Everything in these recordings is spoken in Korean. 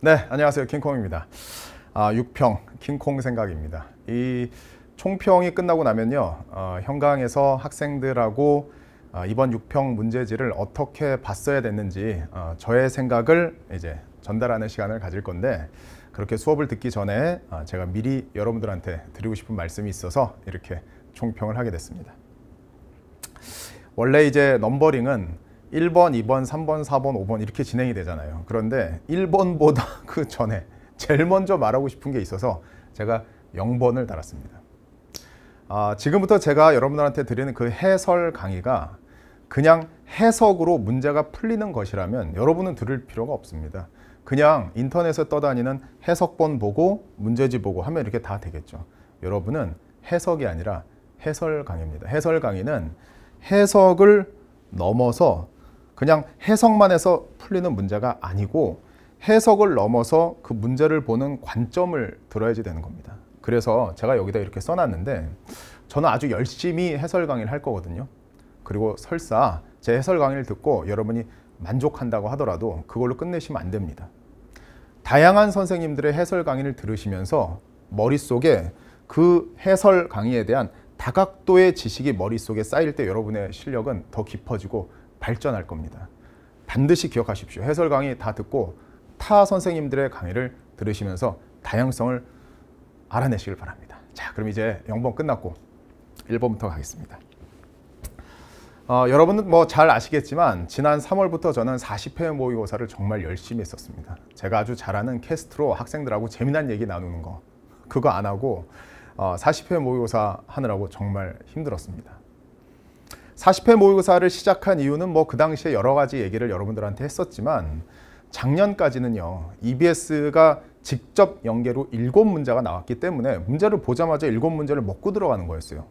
네, 안녕하세요. 킹콩입니다. 아, 6평 킹콩 생각입니다. 이 총평이 끝나고 나면요. 어, 현강에서 학생들하고 어, 이번 6평 문제지를 어떻게 봤어야 됐는지 어, 저의 생각을 이제 전달하는 시간을 가질 건데 그렇게 수업을 듣기 전에 어, 제가 미리 여러분들한테 드리고 싶은 말씀이 있어서 이렇게 총평을 하게 됐습니다. 원래 이제 넘버링은 1번, 2번, 3번, 4번, 5번 이렇게 진행이 되잖아요. 그런데 1번보다 그 전에 제일 먼저 말하고 싶은 게 있어서 제가 0번을 달았습니다. 아, 지금부터 제가 여러분들한테 드리는 그 해설 강의가 그냥 해석으로 문제가 풀리는 것이라면 여러분은 들을 필요가 없습니다. 그냥 인터넷에 떠다니는 해석본 보고 문제집 보고 하면 이렇게 다 되겠죠. 여러분은 해석이 아니라 해설 강의입니다. 해설 강의는 해석을 넘어서 그냥 해석만 해서 풀리는 문제가 아니고 해석을 넘어서 그 문제를 보는 관점을 들어야지 되는 겁니다. 그래서 제가 여기다 이렇게 써놨는데 저는 아주 열심히 해설 강의를 할 거거든요. 그리고 설사 제 해설 강의를 듣고 여러분이 만족한다고 하더라도 그걸로 끝내시면 안 됩니다. 다양한 선생님들의 해설 강의를 들으시면서 머릿속에 그 해설 강의에 대한 다각도의 지식이 머릿속에 쌓일 때 여러분의 실력은 더 깊어지고 발전할 겁니다. 반드시 기억하십시오. 해설 강의 다 듣고 타 선생님들의 강의를 들으시면서 다양성을 알아내시길 바랍니다. 자, 그럼 이제 0번 끝났고 1번부터 가겠습니다. 어, 여러분은 뭐 잘 아시겠지만 지난 3월부터 저는 40회 모의고사를 정말 열심히 했었습니다. 제가 아주 잘하는 캐스트로 학생들하고 재미난 얘기 나누는 거 그거 안 하고 어, 40회 모의고사 하느라고 정말 힘들었습니다. 40회 모의고사를 시작한 이유는 뭐 그 당시에 여러 가지 얘기를 여러분들한테 했었지만 작년까지는요. EBS가 직접 연계로 7문제가 나왔기 때문에 문제를 보자마자 7문제를 먹고 들어가는 거였어요.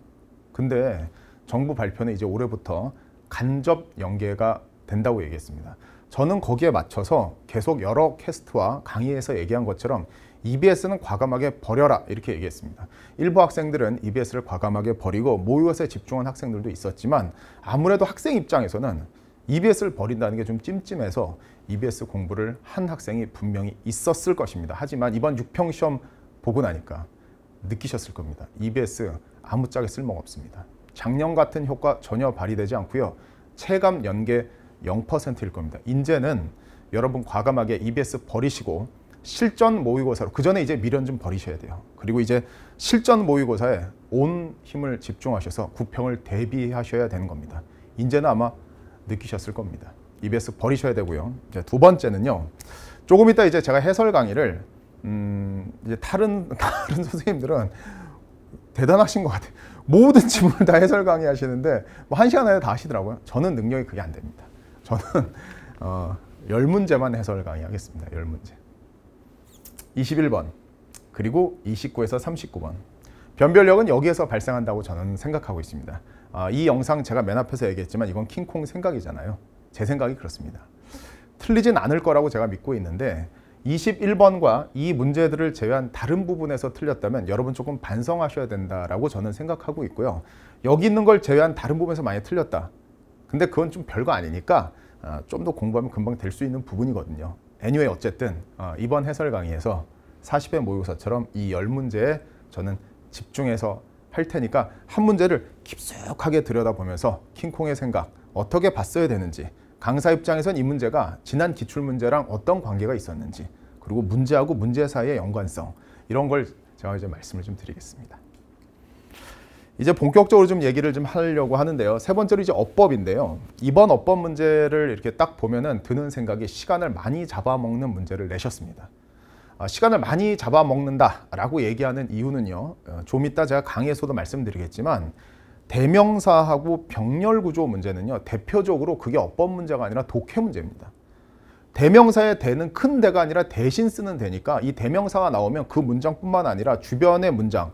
근데 정부 발표는 이제 올해부터 간접 연계가 된다고 얘기했습니다. 저는 거기에 맞춰서 계속 여러 캐스트와 강의에서 얘기한 것처럼 EBS는 과감하게 버려라 이렇게 얘기했습니다. 일부 학생들은 EBS를 과감하게 버리고 모의고사에 집중한 학생들도 있었지만 아무래도 학생 입장에서는 EBS를 버린다는 게 좀 찜찜해서 EBS 공부를 한 학생이 분명히 있었을 것입니다. 하지만 이번 6평 시험 보고 나니까 느끼셨을 겁니다. EBS 아무짝에 쓸모 없습니다. 작년 같은 효과 전혀 발휘되지 않고요. 체감 연계 0%일 겁니다. 이제는 여러분 과감하게 EBS 버리시고 실전 모의고사로 그 전에 이제 미련 좀 버리셔야 돼요. 그리고 이제 실전 모의고사에 온 힘을 집중하셔서 구평을 대비하셔야 되는 겁니다. 이제는 아마 느끼셨을 겁니다. EBS 버리셔야 되고요. 이제 두 번째는요. 조금 이따 이제 제가 해설 강의를 음 이제 다른 다른 선생님들은 대단하신 것 같아요. 모든 질문을 다 해설 강의 하시는데 뭐한 시간 안에 다 하시더라고요. 저는 능력이 그게 안 됩니다. 저는 어, 열 문제만 해설 강의하겠습니다. 열 문제. 21번 그리고 29에서 39번 변별력은 여기에서 발생한다고 저는 생각하고 있습니다. 아, 이 영상 제가 맨 앞에서 얘기했지만 이건 킹콩 생각이잖아요. 제 생각이 그렇습니다. 틀리진 않을 거라고 제가 믿고 있는데 21번과 이 문제들을 제외한 다른 부분에서 틀렸다면 여러분 조금 반성하셔야 된다라고 저는 생각하고 있고요. 여기 있는 걸 제외한 다른 부분에서 많이 틀렸다. 근데 그건 좀 별거 아니니까 아, 좀더 공부하면 금방 될 수 있는 부분이거든요. anyway 어쨌든 어, 이번 해설 강의에서 40회 모의고사처럼 이 10문제에 저는 집중해서 할 테니까 한 문제를 깊숙하게 들여다보면서 킹콩의 생각 어떻게 봤어야 되는지 강사 입장에선 이 문제가 지난 기출문제랑 어떤 관계가 있었는지 그리고 문제하고 문제 사이의 연관성 이런 걸 제가 이제 말씀을 좀 드리겠습니다. 이제 본격적으로 좀 얘기를 좀 하려고 하는데요. 세 번째로 이제 어법인데요. 이번 어법 문제를 이렇게 딱 보면은 드는 생각이 시간을 많이 잡아먹는 문제를 내셨습니다. 아, 시간을 많이 잡아먹는다라고 얘기하는 이유는요. 어, 좀 이따 제가 강의에서도 말씀드리겠지만 대명사하고 병렬 구조 문제는요. 대표적으로 그게 어법 문제가 아니라 독해 문제입니다. 대명사의 대는 큰 대가 아니라 대신 쓰는 대니까 이 대명사가 나오면 그 문장뿐만 아니라 주변의 문장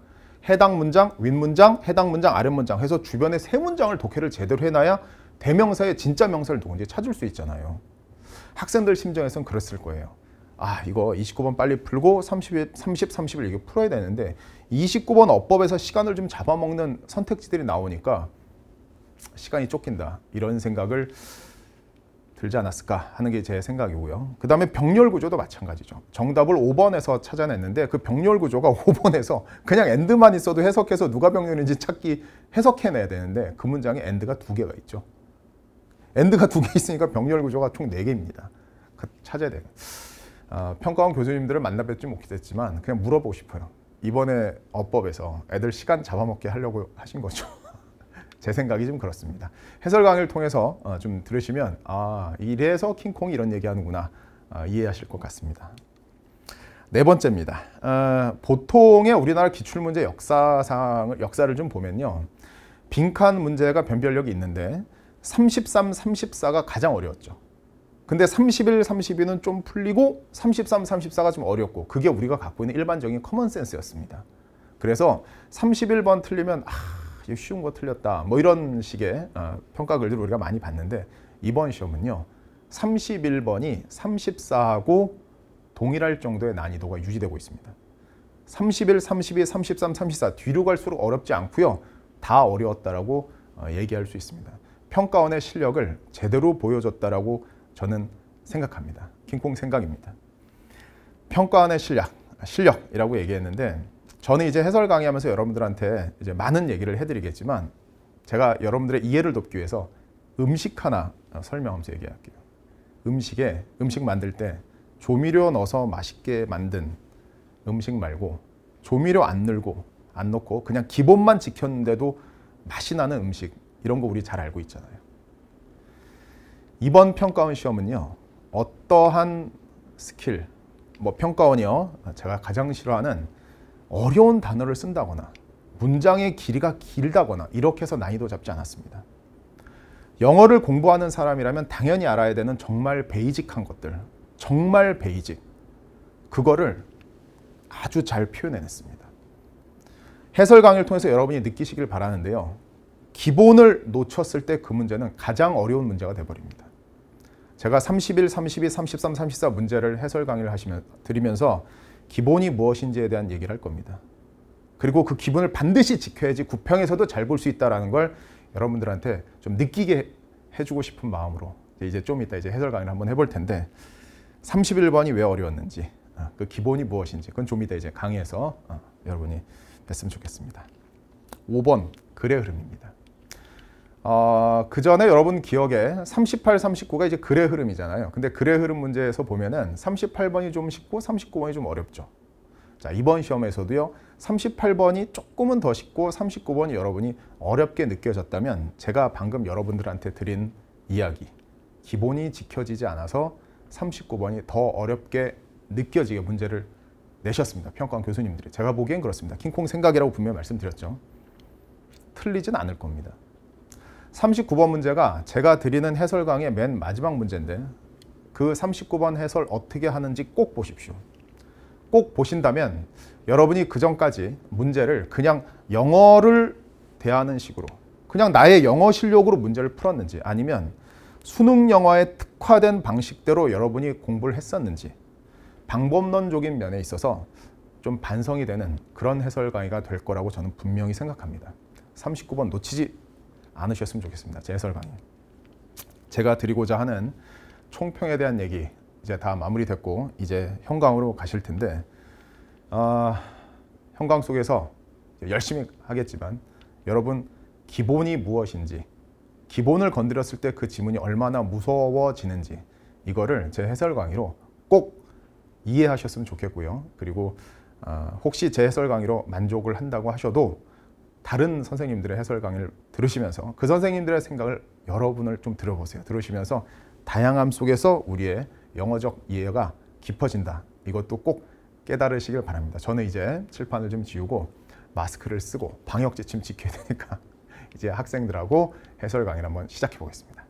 해당 문장, 윗문장, 해당 문장, 아랫문장 해서 주변에 세 문장을 독해를 제대로 해놔야 대명사의 진짜 명사를 누군지 찾을 수 있잖아요. 학생들 심정에선 그랬을 거예요. 아 이거 29번 빨리 풀고 30, 30, 31 이게 풀어야 되는데 29번 어법에서 시간을 좀 잡아먹는 선택지들이 나오니까 시간이 쫓긴다 이런 생각을 들지 않았을까 하는 게 제 생각이고요. 그 다음에 병렬 구조도 마찬가지죠. 정답을 5번에서 찾아냈는데 그 병렬 구조가 5번에서 그냥 엔드만 있어도 해석해서 누가 병렬인지 찾기 해석해내야 되는데 그 문장에 엔드가 두 개가 있죠. 엔드가 두 개 있으니까 병렬 구조가 총 네 개입니다. 찾아야 돼요. 어, 아, 평가원 교수님들을 만나 뵙지 못했지만 그냥 물어보고 싶어요. 이번에 어법에서 애들 시간 잡아먹게 하려고 하신 거죠. 제 생각이 좀 그렇습니다. 해설 강의를 통해서 어, 좀 들으시면 아 이래서 킹콩이 런 얘기하는구나 아, 이해하실 것 같습니다. 네 번째입니다. 어, 보통의 우리나라 기출문제 역사상 역사를 좀 보면요. 빈칸 문제가 변별력이 있는데 33, 34가 가장 어려웠죠. 근데 31, 32는 좀 풀리고 33, 34가 좀 어렵고 그게 우리가 갖고 있는 일반적인 커먼센스였습니다. 그래서 31번 틀리면 아, 쉬운 거 틀렸다 뭐 이런 식의 어, 평가 글들을 우리가 많이 봤는데 이번 시험은요 31번이 34하고 동일할 정도의 난이도가 유지되고 있습니다 31, 32, 33, 34 뒤로 갈수록 어렵지 않고요 다 어려웠다라고 어, 얘기할 수 있습니다 평가원의 실력을 제대로 보여줬다라고 저는 생각합니다 킹콩 생각입니다 평가원의 실력, 실력이라고 얘기했는데 저는 이제 해설 강의하면서 여러분들한테 이제 많은 얘기를 해드리겠지만 제가 여러분들의 이해를 돕기 위해서 음식 하나 어, 설명하면서 얘기할게요. 음식에 음식 만들 때 조미료 넣어서 맛있게 만든 음식 말고 조미료 안 넣고 안 넣고 그냥 기본만 지켰는데도 맛이 나는 음식 이런 거 우리 잘 알고 있잖아요. 이번 평가원 시험은요. 어떠한 스킬 뭐 평가원이요. 제가 가장 싫어하는 어려운 단어를 쓴다거나 문장의 길이가 길다거나 이렇게 해서 난이도 잡지 않았습니다. 영어를 공부하는 사람이라면 당연히 알아야 되는 정말 베이직한 것들, 정말 베이직, 그거를 아주 잘 표현해냈습니다. 해설 강의를 통해서 여러분이 느끼시길 바라는데요. 기본을 놓쳤을 때 그 문제는 가장 어려운 문제가 되어버립니다 제가 31, 32, 33, 34 문제를 해설 강의를 하시면 드리면서 기본이 무엇인지에 대한 얘기를 할 겁니다. 그리고 그 기본을 반드시 지켜야지 구평에서도 잘 볼 수 있다라는 걸 여러분들한테 좀 느끼게 해주고 싶은 마음으로 이제 좀 이따 이제 해설 강의를 한번 해볼 텐데 31번이 왜 어려웠는지 아, 그 기본이 무엇인지 그건 좀 이따 이제 강의에서 아, 여러분이 뵀으면 좋겠습니다. 5번 글의 흐름입니다. 어, 그 전에 여러분 기억에 38, 39가 이제 글의 흐름이잖아요. 근데 글의 흐름 문제에서 보면은 38번이 좀 쉽고 39번이 좀 어렵죠. 자, 이번 시험에서도요. 38번이 조금은 더 쉽고 39번이 여러분이 어렵게 느껴졌다면 제가 방금 여러분들한테 드린 이야기 기본이 지켜지지 않아서 39번이 더 어렵게 느껴지게 문제를 내셨습니다. 평가원 교수님들이. 제가 보기엔 그렇습니다. 킹콩 생각이라고 분명히 말씀드렸죠. 틀리진 않을 겁니다. 39번 문제가 제가 드리는 해설 강의 맨 마지막 문제인데 그 39번 해설 어떻게 하는지 꼭 보십시오. 꼭 보신다면 여러분이 그 전까지 문제를 그냥 영어를 대하는 식으로 그냥 나의 영어 실력으로 문제를 풀었는지 아니면 수능 영어에 특화된 방식대로 여러분이 공부를 했었는지 방법론적인 면에 있어서 좀 반성이 되는 그런 해설 강의가 될 거라고 저는 분명히 생각합니다. 39번 놓치지 않으셨으면 좋겠습니다. 제설관이 제가 드리고자 하는 총평에 대한 얘기 이제 다 마무리됐고 이제 형광으로 가실 텐데 어, 형광 속에서 열심히 하겠지만 여러분 기본이 무엇인지 기본을 건드렸을 때 그 지문이 얼마나 무서워지는지 이거를 제 해설 강의로 꼭 이해하셨으면 좋겠고요. 그리고 어, 혹시 제 해설 강의로 만족을 한다고 하셔도 다른 선생님들의 해설 강의를 들으시면서 그 선생님들의 생각을 여러분을 좀 들어보세요. 들으시면서 다양함 속에서 우리의 영어적 이해가 깊어진다. 이것도 꼭 깨달으시길 바랍니다. 저는 이제 칠판을 좀 지우고 마스크를 쓰고 방역 지침 지켜야 되니까 이제 학생들하고 해설 강의를 한번 시작해 보겠습니다.